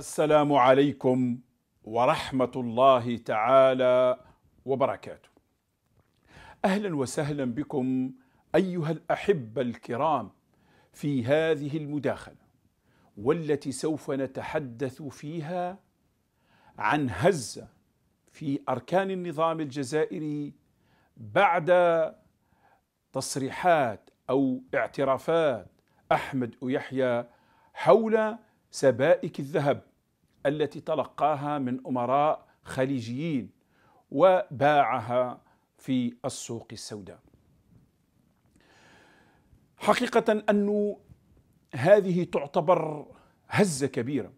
السلام عليكم ورحمه الله تعالى وبركاته اهلا وسهلا بكم ايها الاحبه الكرام في هذه المداخله والتي سوف نتحدث فيها عن هزه في اركان النظام الجزائري بعد تصريحات او اعترافات احمد ويحيى حول سبائك الذهب التي تلقاها من امراء خليجيين وباعها في السوق السوداء. حقيقه أن هذه تعتبر هزه كبيره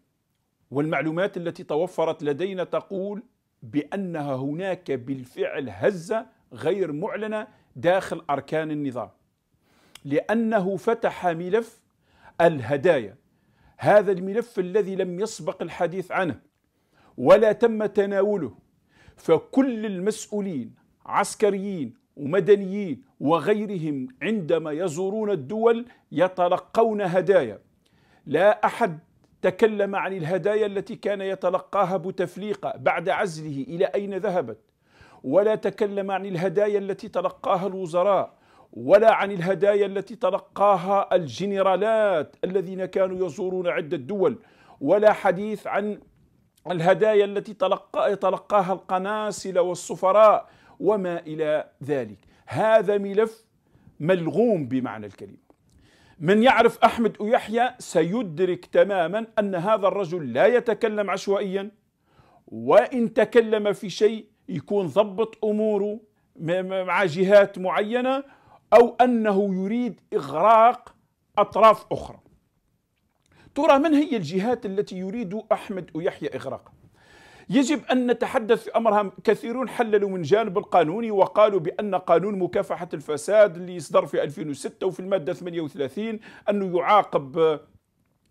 والمعلومات التي توفرت لدينا تقول بانها هناك بالفعل هزه غير معلنه داخل اركان النظام لانه فتح ملف الهدايا هذا الملف الذي لم يسبق الحديث عنه ولا تم تناوله فكل المسؤولين عسكريين ومدنيين وغيرهم عندما يزورون الدول يتلقون هدايا لا احد تكلم عن الهدايا التي كان يتلقاها بوتفليقه بعد عزله الى اين ذهبت ولا تكلم عن الهدايا التي تلقاها الوزراء ولا عن الهدايا التي تلقاها الجنرالات الذين كانوا يزورون عدة دول ولا حديث عن الهدايا التي تلقى تلقاها القناصل والسفراء وما إلى ذلك هذا ملف ملغوم بمعنى الكلمة من يعرف أحمد ويحيى سيدرك تماما أن هذا الرجل لا يتكلم عشوائيا وإن تكلم في شيء يكون ضبط أموره مع جهات معينة أو أنه يريد إغراق أطراف أخرى ترى من هي الجهات التي يريد أحمد ويحيى إغراقها يجب أن نتحدث في أمرها كثيرون حللوا من جانب القانوني وقالوا بأن قانون مكافحة الفساد اللي يصدر في 2006 وفي المادة 38 أنه يعاقب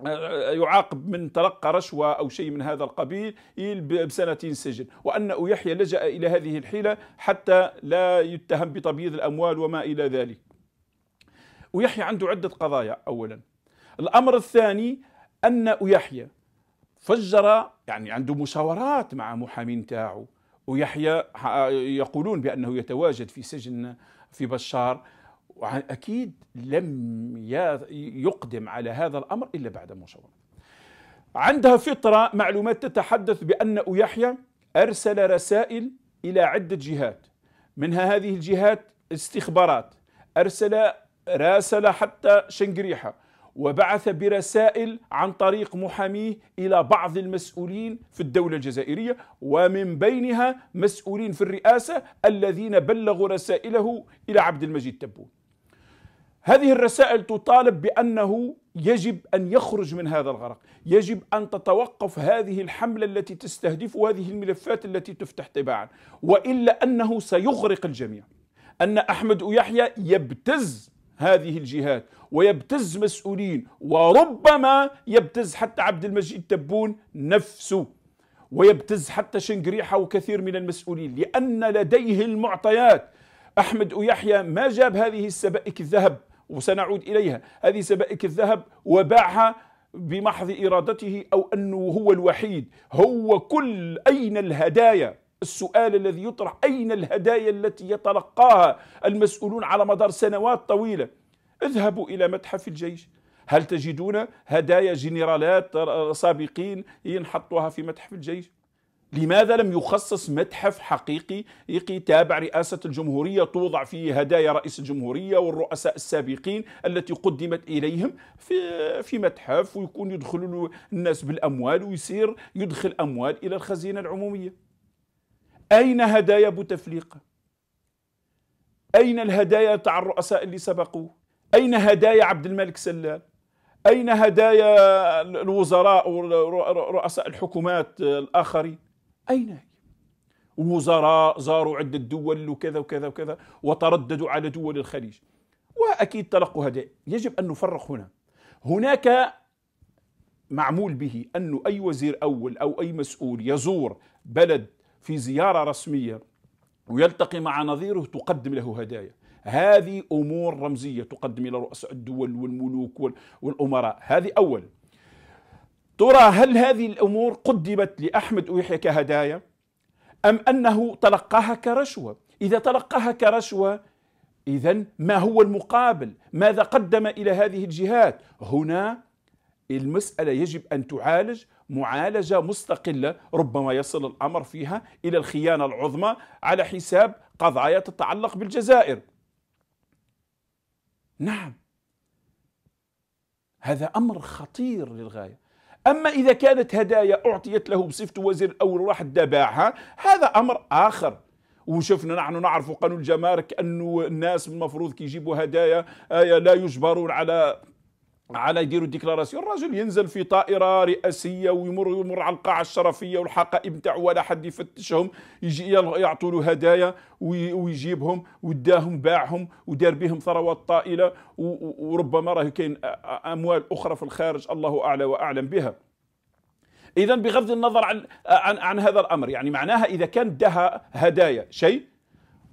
آه، يعاقب من تلقى رشوة أو شيء من هذا القبيل بسنتين سجن وأن يحيى لجأ إلى هذه الحيلة حتى لا يتهم بتبييض الأموال وما إلى ذلك ويحيى عنده عدة قضايا أولا الأمر الثاني أن يحيى فجر يعني عنده مشاورات مع محامين تاعه ويحيى يقولون بأنه يتواجد في سجن في بشار وأكيد لم يقدم على هذا الأمر إلا بعد مشاورة عندها فطرة معلومات تتحدث بأن يحيى أرسل رسائل إلى عدة جهات منها هذه الجهات استخبارات أرسل راسل حتى شنقريحة وبعث برسائل عن طريق محاميه إلى بعض المسؤولين في الدولة الجزائرية ومن بينها مسؤولين في الرئاسة الذين بلغوا رسائله إلى عبد المجيد تبون هذه الرسائل تطالب بانه يجب ان يخرج من هذا الغرق، يجب ان تتوقف هذه الحمله التي تستهدف هذه الملفات التي تفتح تباعا، والا انه سيغرق الجميع. ان احمد يحيى يبتز هذه الجهات ويبتز مسؤولين وربما يبتز حتى عبد المجيد تبون نفسه ويبتز حتى شنقريحه وكثير من المسؤولين لان لديه المعطيات احمد يحيى ما جاب هذه السبائك الذهب وسنعود إليها هذه سبائك الذهب وباعها بمحض إرادته أو أنه هو الوحيد هو كل أين الهدايا السؤال الذي يطرح أين الهدايا التي يتلقاها المسؤولون على مدار سنوات طويلة اذهبوا إلى متحف الجيش هل تجدون هدايا جنرالات سابقين ينحطوها في متحف الجيش لماذا لم يخصص متحف حقيقي تابع رئاسة الجمهورية توضع فيه هدايا رئيس الجمهورية والرؤساء السابقين التي قدمت إليهم في, في متحف ويكون يدخل الناس بالأموال ويصير يدخل أموال إلى الخزينة العمومية أين هدايا بوتفليقة؟ أين الهدايا تاع الرؤساء اللي سبقوه؟ أين هدايا عبد الملك سلال؟ أين هدايا الوزراء ورؤساء الحكومات الآخرين؟ أين هي؟ وزراء زاروا عدة دول وكذا وكذا وكذا وترددوا على دول الخليج وأكيد تلقوا هدايا يجب أن نفرق هنا هناك معمول به أن أي وزير أول أو أي مسؤول يزور بلد في زيارة رسمية ويلتقي مع نظيره تقدم له هدايا هذه أمور رمزية تقدم إلى رؤساء الدول والملوك والأمراء هذه أول ترى هل هذه الأمور قدمت لأحمد أويحيى كهدايا أم أنه تلقاها كرشوة إذا تلقاها كرشوة إذا ما هو المقابل ماذا قدم إلى هذه الجهات هنا المسألة يجب أن تعالج معالجة مستقلة ربما يصل الأمر فيها إلى الخيانة العظمى على حساب قضايا تتعلق بالجزائر نعم هذا أمر خطير للغاية أما إذا كانت هدايا أعطيت له بصفة وزير أو راح دباعها هذا أمر آخر وشفنا نحن نعرف قانون الجمارك أنه الناس المفروض كي يجيبوا هدايا آه، لا يجبرون على على يديروا ديكلاراسيون الراجل ينزل في طائره رئاسيه ويمر يمر على القاعه الشرفيه والحقائب نتاعو ولا حد يفتشهم يجي يعطوا له هدايا ويجيبهم وداهم باعهم ودار بهم ثروات طائله وربما راه كاين اموال اخرى في الخارج الله اعلى واعلم بها. اذا بغض النظر عن عن عن هذا الامر يعني معناها اذا كان دها هدايا شيء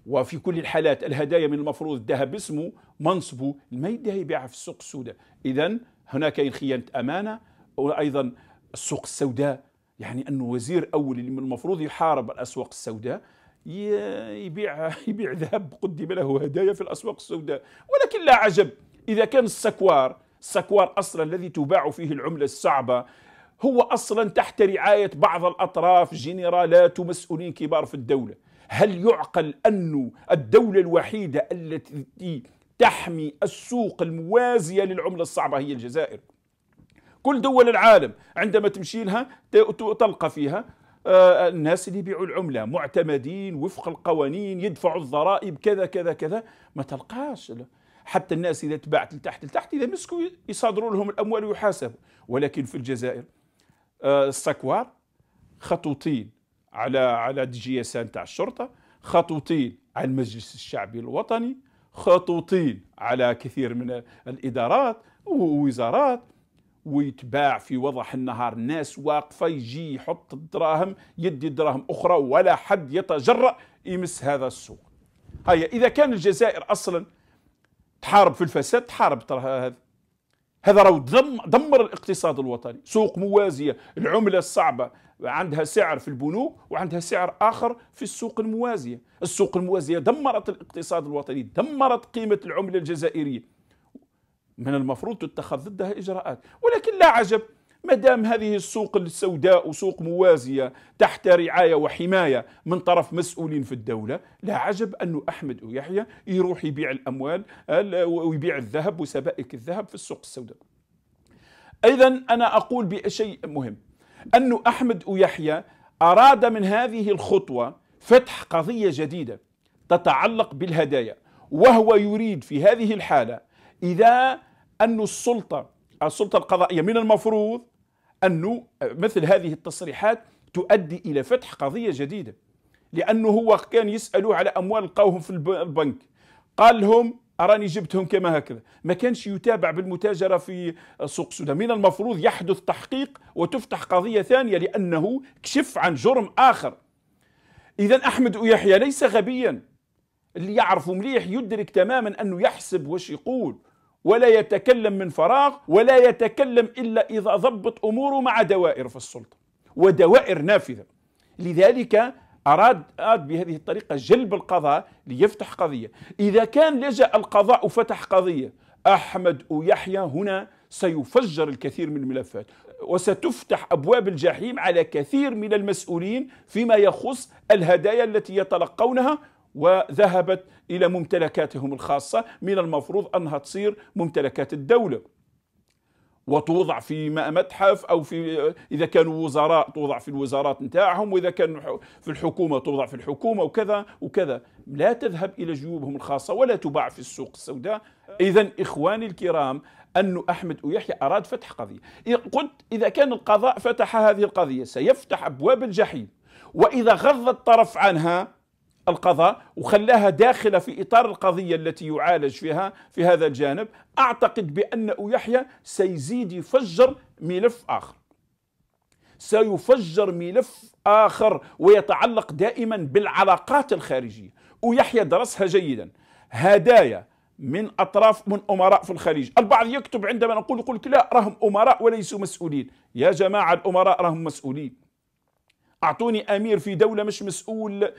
وفي كل الحالات الهدايا من المفروض الذهب اسمه منصبه ما يديها يبيعها في السوق السوداء إذا هناك خيانة أمانة وأيضا السوق السوداء يعني أنه وزير أول اللي من المفروض يحارب الأسواق السوداء يبيع يبيع ذهب قدم له هدايا في الأسواق السوداء ولكن لا عجب إذا كان السكوار السكوار أصلا الذي تباع فيه العملة الصعبة هو أصلا تحت رعاية بعض الأطراف جنرالات ومسؤولين كبار في الدولة هل يعقل أن الدولة الوحيدة التي تحمي السوق الموازية للعملة الصعبة هي الجزائر كل دول العالم عندما تمشي لها تلقى فيها آه، الناس اللي يبيعوا العملة معتمدين وفق القوانين يدفعوا الضرائب كذا كذا كذا ما تلقاش حتى الناس إذا تبعت لتحت لتحت إذا مسكوا يصادروا لهم الأموال ويحاسبوا ولكن في الجزائر آه، السكوار خطوطين على على دي جي تاع الشرطه خطوطين على المجلس الشعبي الوطني خطوطين على كثير من الادارات ووزارات ويتباع في وضح النهار ناس واقفه يجي يحط الدراهم يدي دراهم اخرى ولا حد يتجرأ يمس هذا السوق هيا اذا كان الجزائر اصلا تحارب في الفساد تحارب ترى هذا هذا راه دمر الاقتصاد الوطني سوق موازيه العمله الصعبه عندها سعر في البنوك وعندها سعر آخر في السوق الموازية السوق الموازية دمرت الاقتصاد الوطني دمرت قيمة العملة الجزائرية من المفروض تتخذ ضدها إجراءات ولكن لا عجب ما دام هذه السوق السوداء وسوق موازية تحت رعاية وحماية من طرف مسؤولين في الدولة لا عجب أن أحمد ويحيى يروح يبيع الأموال ويبيع الذهب وسبائك الذهب في السوق السوداء أيضا أنا أقول بشيء مهم أن أحمد ويحيى أراد من هذه الخطوة فتح قضية جديدة تتعلق بالهدايا وهو يريد في هذه الحالة إذا أن السلطة السلطة القضائية من المفروض أن مثل هذه التصريحات تؤدي إلى فتح قضية جديدة لأنه هو كان يسألوا على أموال لقاوهم في البنك قال لهم أراني جبتهم كما هكذا ما كانش يتابع بالمتاجرة في سوق السودان من المفروض يحدث تحقيق وتفتح قضية ثانية لأنه كشف عن جرم آخر إذا أحمد يحيى ليس غبيا اللي يعرف مليح يدرك تماما أنه يحسب وش يقول ولا يتكلم من فراغ ولا يتكلم إلا إذا ضبط أموره مع دوائر في السلطة ودوائر نافذة لذلك أراد أراد بهذه الطريقة جلب القضاء ليفتح قضية إذا كان لجأ القضاء وفتح قضية أحمد ويحيى هنا سيفجر الكثير من الملفات وستفتح أبواب الجحيم على كثير من المسؤولين فيما يخص الهدايا التي يتلقونها وذهبت إلى ممتلكاتهم الخاصة من المفروض أنها تصير ممتلكات الدولة وتوضع في متحف او في اذا كانوا وزراء توضع في الوزارات نتاعهم واذا كانوا في الحكومه توضع في الحكومه وكذا وكذا لا تذهب الى جيوبهم الخاصه ولا تباع في السوق السوداء اذا اخواني الكرام أن أحمد ويحيى أراد فتح قضية قلت إذا كان القضاء فتح هذه القضية سيفتح أبواب الجحيم وإذا غض الطرف عنها القضاء وخلاها داخلة في إطار القضية التي يعالج فيها في هذا الجانب أعتقد بأن يحيى سيزيد يفجر ملف آخر سيفجر ملف آخر ويتعلق دائما بالعلاقات الخارجية ويحيى درسها جيدا هدايا من أطراف من أمراء في الخليج البعض يكتب عندما نقول يقول لا راهم أمراء وليسوا مسؤولين يا جماعة الأمراء راهم مسؤولين أعطوني أمير في دولة مش مسؤول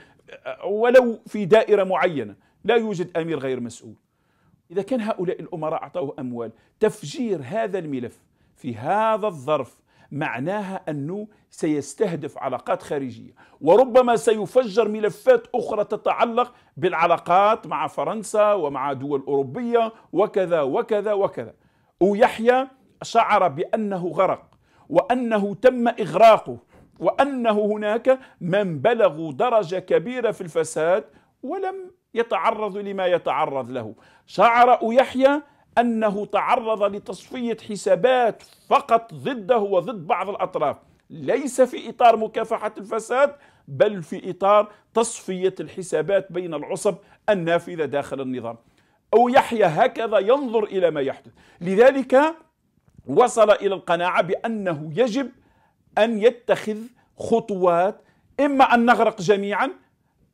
ولو في دائرة معينة لا يوجد أمير غير مسؤول إذا كان هؤلاء الأمراء أعطوه أموال تفجير هذا الملف في هذا الظرف معناها أنه سيستهدف علاقات خارجية وربما سيفجر ملفات أخرى تتعلق بالعلاقات مع فرنسا ومع دول أوروبية وكذا وكذا وكذا ويحيى شعر بأنه غرق وأنه تم إغراقه وأنه هناك من بلغوا درجة كبيرة في الفساد ولم يتعرضوا لما يتعرض له شعر يحيى أنه تعرض لتصفية حسابات فقط ضده وضد بعض الأطراف ليس في إطار مكافحة الفساد بل في إطار تصفية الحسابات بين العصب النافذة داخل النظام أو يحيى هكذا ينظر إلى ما يحدث لذلك وصل إلى القناعة بأنه يجب أن يتخذ خطوات إما أن نغرق جميعا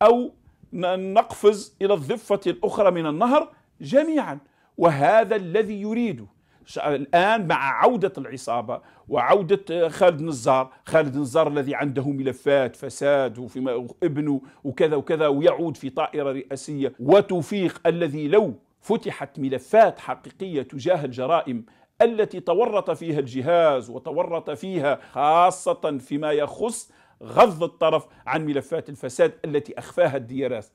أو نقفز إلى الضفة الأخرى من النهر جميعا وهذا الذي يريده الآن مع عودة العصابة وعودة آه، خالد نزار خالد نزار الذي عنده ملفات فساد وفي ابنه وكذا وكذا ويعود في طائرة رئاسية وتوفيق الذي لو فتحت ملفات حقيقية تجاه الجرائم التي تورط فيها الجهاز وتورط فيها خاصة فيما يخص غض الطرف عن ملفات الفساد التي أخفاها الديارات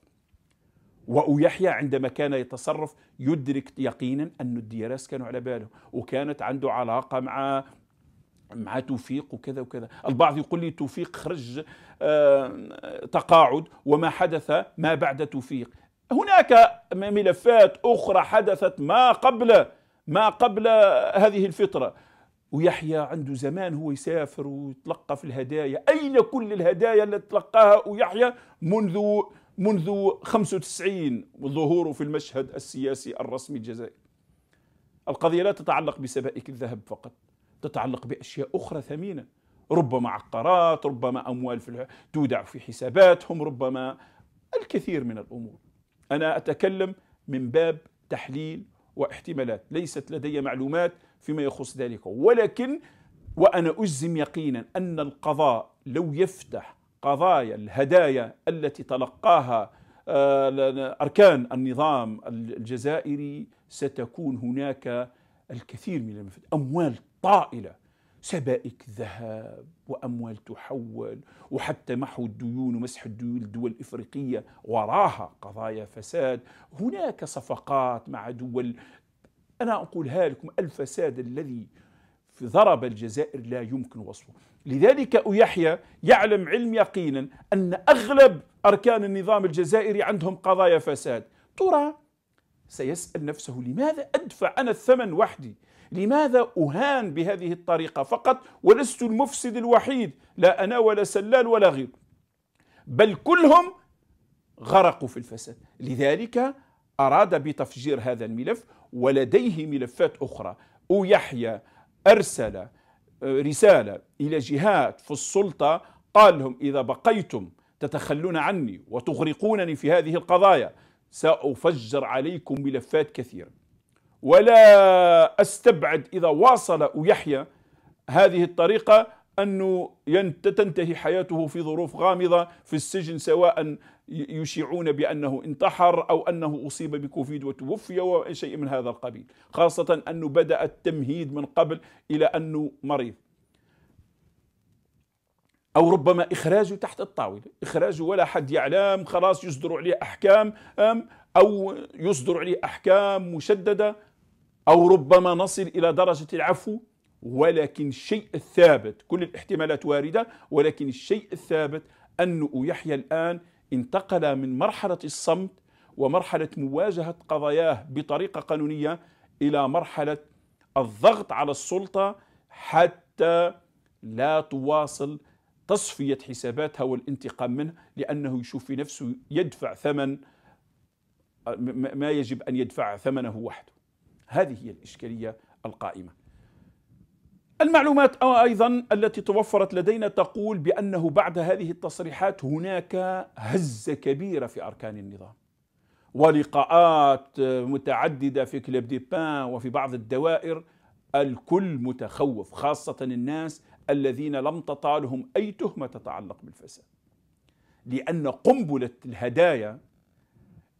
وأويحيى عندما كان يتصرف يدرك يقينا أن الديارات كانوا على باله وكانت عنده علاقة مع مع توفيق وكذا وكذا البعض يقول لي توفيق خرج آه، تقاعد وما حدث ما بعد توفيق هناك ملفات أخرى حدثت ما قبل ما قبل هذه الفطرة ويحيى عنده زمان هو يسافر ويتلقى في الهدايا أين كل الهدايا التي تلقاها ويحيى منذ منذ 95 وظهوره في المشهد السياسي الرسمي الجزائري القضية لا تتعلق بسبائك الذهب فقط تتعلق بأشياء أخرى ثمينة ربما عقارات ربما أموال في تودع في حساباتهم ربما الكثير من الأمور أنا أتكلم من باب تحليل واحتمالات ليست لدي معلومات فيما يخص ذلك ولكن وأنا أجزم يقينا أن القضاء لو يفتح قضايا الهدايا التي تلقاها آه، أركان النظام الجزائري ستكون هناك الكثير من المفاتيح أموال طائلة سبائك ذهب وأموال تحول وحتى محو الديون ومسح الديون الدول الإفريقية وراها قضايا فساد هناك صفقات مع دول أنا أقولها لكم الفساد الذي في ضرب الجزائر لا يمكن وصفه لذلك أبو يحيى يعلم علم يقينا أن أغلب أركان النظام الجزائري عندهم قضايا فساد ترى سيسأل نفسه لماذا أدفع أنا الثمن وحدي لماذا أهان بهذه الطريقة فقط ولست المفسد الوحيد لا أنا ولا سلال ولا غير بل كلهم غرقوا في الفساد لذلك أراد بتفجير هذا الملف ولديه ملفات أخرى أو يحيى أرسل آه، رسالة إلى جهات في السلطة قال لهم إذا بقيتم تتخلون عني وتغرقونني في هذه القضايا سأفجر عليكم ملفات كثيرة ولا أستبعد إذا واصل ويحيى هذه الطريقة أنه تنتهي حياته في ظروف غامضة في السجن سواء يشيعون بأنه انتحر أو أنه أصيب بكوفيد وتوفي وشيء من هذا القبيل خاصة أنه بدأ التمهيد من قبل إلى أنه مريض أو ربما إخراجه تحت الطاولة إخراجه ولا حد يعلم خلاص يصدر عليه أحكام أم أو يصدر عليه أحكام مشددة أو ربما نصل إلى درجة العفو ولكن الشيء الثابت كل الاحتمالات واردة ولكن الشيء الثابت أن يحيى الآن انتقل من مرحلة الصمت ومرحلة مواجهة قضاياه بطريقة قانونية إلى مرحلة الضغط على السلطة حتى لا تواصل تصفية حساباتها والانتقام منه لأنه يشوف في نفسه يدفع ثمن ما يجب أن يدفع ثمنه وحده هذه هي الإشكالية القائمة المعلومات أيضا التي توفرت لدينا تقول بأنه بعد هذه التصريحات هناك هزة كبيرة في أركان النظام ولقاءات متعددة في كليب ديبان وفي بعض الدوائر الكل متخوف خاصة الناس الذين لم تطالهم أي تهمة تتعلق بالفساد لأن قنبلة الهدايا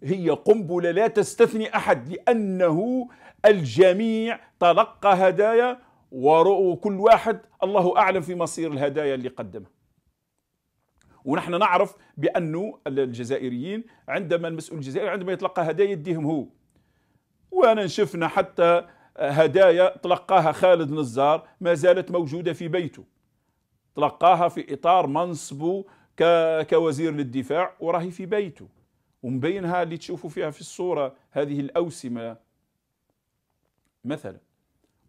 هي قنبلة لا تستثني أحد لأنه الجميع تلقى هدايا وكل واحد الله أعلم في مصير الهدايا اللي قدمها ونحن نعرف بأنه الجزائريين عندما المسؤول الجزائري عندما يتلقى هدايا يديهم هو وانا شفنا حتى هدايا تلقاها خالد نزار ما زالت موجودة في بيته تلقاها في إطار منصبه كوزير للدفاع وراهي في بيته ومبينها اللي تشوفوا فيها في الصورة هذه الأوسمة مثلا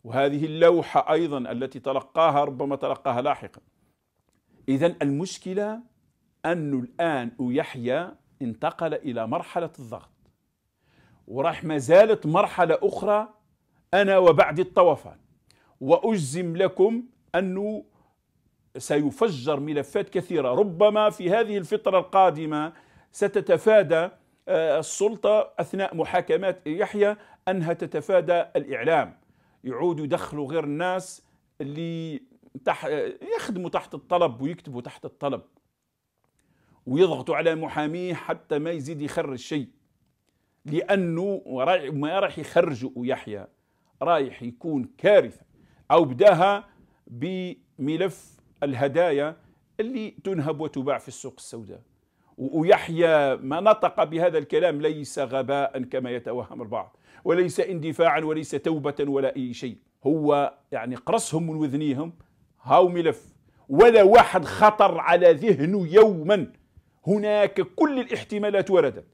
وهذه اللوحة أيضا التي تلقاها ربما تلقاها لاحقا إذا المشكلة أنه الآن يحيى انتقل إلى مرحلة الضغط وراح ما زالت مرحلة أخرى أنا وبعد الطوفان وأجزم لكم أنه سيفجر ملفات كثيرة ربما في هذه الفترة القادمة ستتفادى آه، السلطة أثناء محاكمات يحيى أنها تتفادى الإعلام يعود يدخلوا غير الناس اللي تح... يخدموا تحت الطلب ويكتبوا تحت الطلب ويضغطوا على محاميه حتى ما يزيد يخرج شيء لأنه ما راح يخرجوا ويحيى رايح يكون كارثة أو بداها بملف الهدايا اللي تنهب وتباع في السوق السوداء ويحيى ما نطق بهذا الكلام ليس غباء كما يتوهم البعض وليس اندفاعا وليس توبة ولا أي شيء هو يعني قرصهم من وذنيهم هاو ملف ولا واحد خطر على ذهنه يوما هناك كل الاحتمالات وردت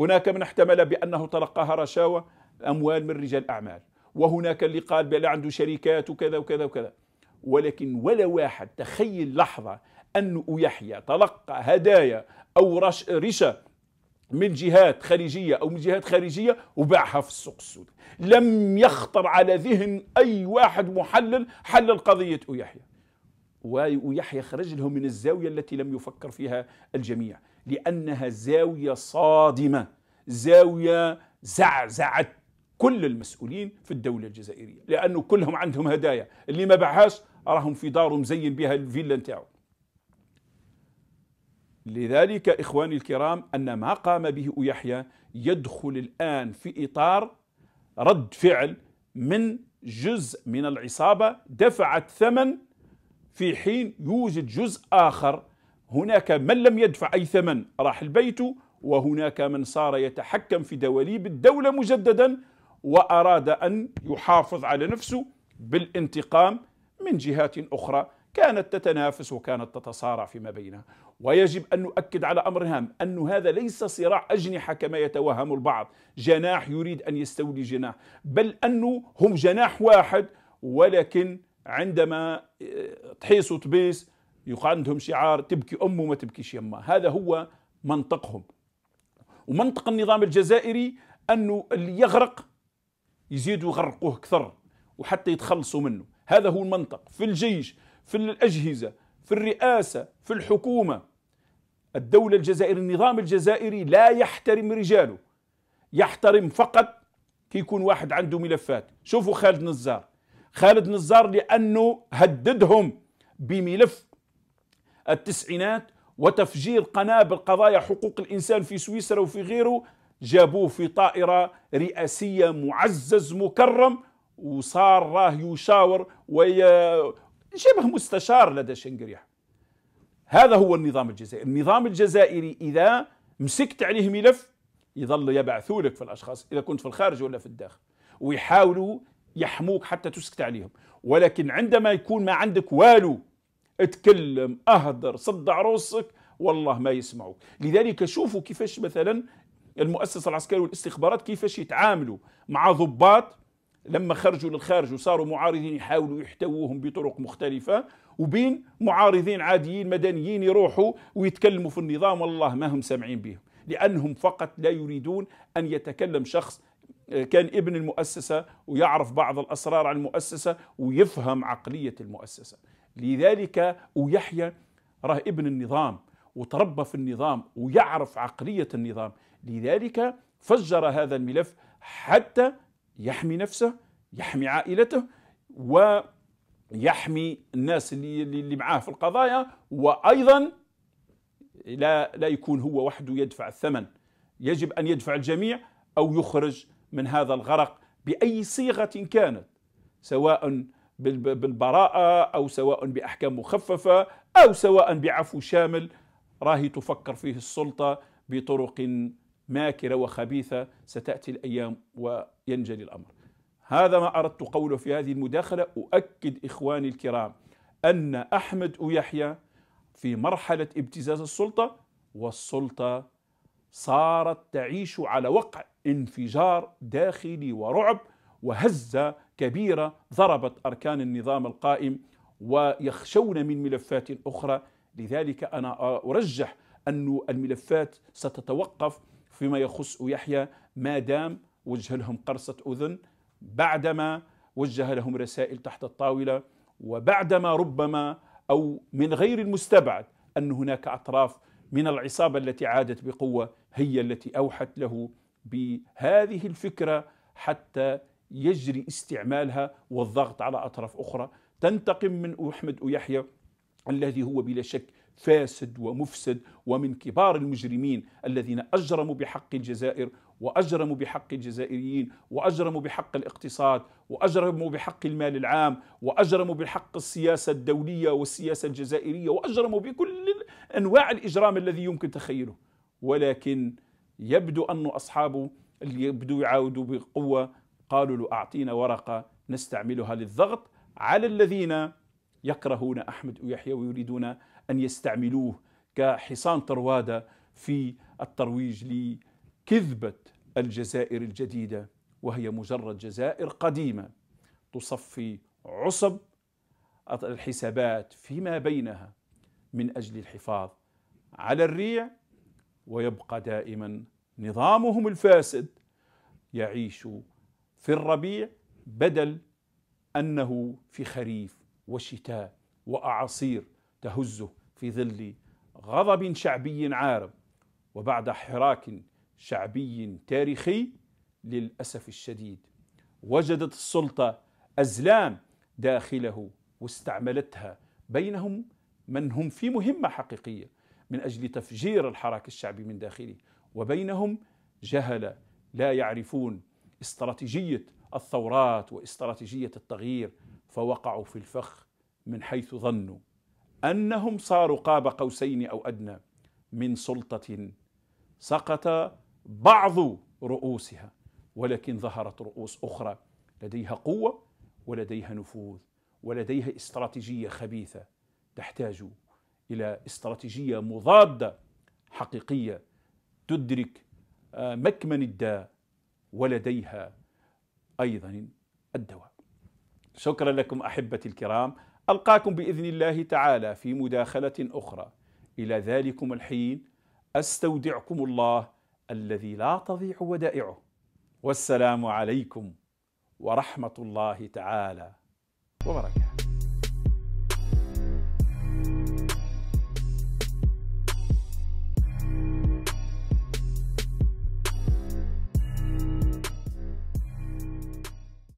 هناك من احتمل بأنه تلقاها رشاوى أموال من رجال أعمال وهناك اللي قال بلا عنده شركات وكذا وكذا وكذا ولكن ولا واحد تخيل لحظة أن يحيى تلقى هدايا أو رش رشا من جهات خليجية أو من جهات خارجية وباعها في السوق السوداء لم يخطر على ذهن أي واحد محلل حلل قضية أويحيا ويحيى خرج لهم من الزاوية التي لم يفكر فيها الجميع لأنها زاوية صادمة زاوية زعزعت كل المسؤولين في الدولة الجزائرية لأنه كلهم عندهم هدايا اللي ما باعهاش راهم في داره مزين بها الفيلا نتاعو لذلك إخواني الكرام أن ما قام به يحيى يدخل الآن في إطار رد فعل من جزء من العصابة دفعت ثمن في حين يوجد جزء آخر هناك من لم يدفع أي ثمن راح البيت وهناك من صار يتحكم في دواليب الدولة مجددا وأراد أن يحافظ على نفسه بالانتقام من جهات أخرى كانت تتنافس وكانت تتصارع فيما بينها ويجب أن نؤكد على أمر هام أن هذا ليس صراع أجنحة كما يتوهم البعض جناح يريد أن يستولي جناح بل أنه هم جناح واحد ولكن عندما آه، تحيس وتبيس يقع عندهم شعار تبكي أمه ما تبكيش يما هذا هو منطقهم ومنطق النظام الجزائري أنه اللي يغرق يزيدوا يغرقوه أكثر وحتى يتخلصوا منه هذا هو المنطق في الجيش في الأجهزة في الرئاسة في الحكومة الدولة الجزائرية النظام الجزائري لا يحترم رجاله يحترم فقط كي يكون واحد عنده ملفات شوفوا خالد نزار خالد نزار لأنه هددهم بملف التسعينات وتفجير قنابل قضايا حقوق الإنسان في سويسرا وفي غيره جابوه في طائرة رئاسية معزز مكرم وصار راه يشاور شبه مستشار لدى شنقريح هذا هو النظام الجزائري النظام الجزائري إذا مسكت عليه ملف يظل يبعثوا لك في الأشخاص إذا كنت في الخارج ولا في الداخل ويحاولوا يحموك حتى تسكت عليهم ولكن عندما يكون ما عندك والو اتكلم اهدر صدع روسك والله ما يسمعوك لذلك شوفوا كيفاش مثلا المؤسسه العسكريه والاستخبارات كيفاش يتعاملوا مع ضباط لما خرجوا للخارج وصاروا معارضين يحاولوا يحتووهم بطرق مختلفة وبين معارضين عاديين مدنيين يروحوا ويتكلموا في النظام والله ما هم سامعين بهم لأنهم فقط لا يريدون أن يتكلم شخص آه، كان ابن المؤسسة ويعرف بعض الأسرار عن المؤسسة ويفهم عقلية المؤسسة لذلك ويحيى راه ابن النظام وتربى في النظام ويعرف عقلية النظام لذلك فجر هذا الملف حتى يحمي نفسه يحمي عائلته ويحمي الناس اللي, اللي معاه في القضايا وايضا لا لا يكون هو وحده يدفع الثمن يجب ان يدفع الجميع او يخرج من هذا الغرق باي صيغه كانت سواء بالبراءه او سواء باحكام مخففه او سواء بعفو شامل راهي تفكر فيه السلطه بطرق ماكرة وخبيثة ستأتي الأيام وينجلي الأمر هذا ما أردت قوله في هذه المداخلة أؤكد إخواني الكرام أن أحمد ويحيى في مرحلة ابتزاز السلطة والسلطة صارت تعيش على وقع انفجار داخلي ورعب وهزة كبيرة ضربت أركان النظام القائم ويخشون من ملفات أخرى لذلك أنا أرجح أن الملفات ستتوقف فيما يخص يحيى ما دام وجه لهم قرصة أذن بعدما وجه لهم رسائل تحت الطاولة وبعدما ربما أو من غير المستبعد أن هناك أطراف من العصابة التي عادت بقوة هي التي أوحت له بهذه الفكرة حتى يجري استعمالها والضغط على أطراف أخرى تنتقم من أحمد يحيى الذي هو بلا شك فاسد ومفسد ومن كبار المجرمين الذين اجرموا بحق الجزائر واجرموا بحق الجزائريين واجرموا بحق الاقتصاد واجرموا بحق المال العام واجرموا بحق السياسه الدوليه والسياسه الجزائريه واجرموا بكل انواع الاجرام الذي يمكن تخيله ولكن يبدو ان اصحابه اللي يبدو يعاودوا بقوه قالوا له اعطينا ورقه نستعملها للضغط على الذين يكرهون احمد ويحيى ويريدون أن يستعملوه كحصان طروادة في الترويج لكذبة الجزائر الجديدة وهي مجرد جزائر قديمة تصفي عصب الحسابات فيما بينها من أجل الحفاظ على الريع ويبقى دائما نظامهم الفاسد يعيش في الربيع بدل انه في خريف وشتاء واعاصير تهزه في ظل غضب شعبي عارم وبعد حراك شعبي تاريخي للاسف الشديد وجدت السلطه ازلام داخله واستعملتها بينهم من هم في مهمه حقيقيه من اجل تفجير الحراك الشعبي من داخله وبينهم جهله لا يعرفون استراتيجيه الثورات واستراتيجيه التغيير فوقعوا في الفخ من حيث ظنوا انهم صاروا قاب قوسين او ادنى من سلطه سقط بعض رؤوسها ولكن ظهرت رؤوس اخرى لديها قوه ولديها نفوذ ولديها استراتيجيه خبيثه تحتاج الى استراتيجيه مضاده حقيقيه تدرك آه، مكمن الداء ولديها ايضا الدواء. شكرا لكم احبتي الكرام ألقاكم بإذن الله تعالى في مداخلة أخرى إلى ذلكم الحين أستودعكم الله الذي لا تضيع ودائعه والسلام عليكم ورحمة الله تعالى وبركاته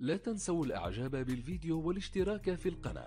لا تنسوا الاعجاب بالفيديو والاشتراك في القناة